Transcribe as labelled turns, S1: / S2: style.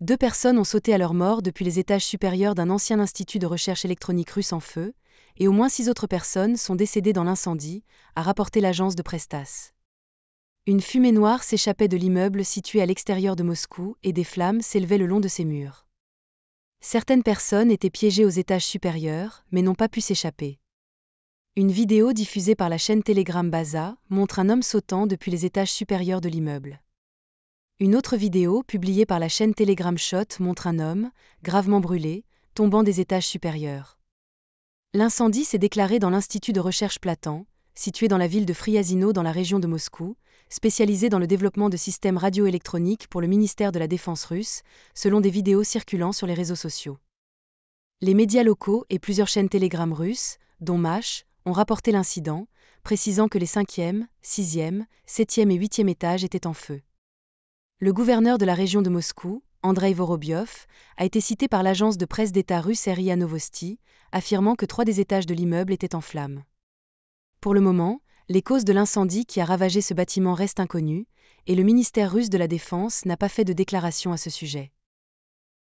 S1: Deux personnes ont sauté à leur mort depuis les étages supérieurs d'un ancien institut de recherche électronique russe en feu, et au moins six autres personnes sont décédées dans l'incendie, a rapporté l'agence de Prestas. Une fumée noire s'échappait de l'immeuble situé à l'extérieur de Moscou et des flammes s'élevaient le long de ses murs. Certaines personnes étaient piégées aux étages supérieurs, mais n'ont pas pu s'échapper. Une vidéo diffusée par la chaîne Telegram Baza montre un homme sautant depuis les étages supérieurs de l'immeuble. Une autre vidéo, publiée par la chaîne Telegram Shot, montre un homme, gravement brûlé, tombant des étages supérieurs. L'incendie s'est déclaré dans l'Institut de recherche Platan, situé dans la ville de Friasino dans la région de Moscou, spécialisé dans le développement de systèmes radioélectroniques pour le ministère de la Défense russe, selon des vidéos circulant sur les réseaux sociaux. Les médias locaux et plusieurs chaînes Telegram russes, dont MASH, ont rapporté l'incident, précisant que les 5e, 6 et huitième étages étaient en feu. Le gouverneur de la région de Moscou, Andrei Vorobiov, a été cité par l'agence de presse d'État russe RIA Novosti, affirmant que trois des étages de l'immeuble étaient en flammes. Pour le moment, les causes de l'incendie qui a ravagé ce bâtiment restent inconnues, et le ministère russe de la Défense n'a pas fait de déclaration à ce sujet.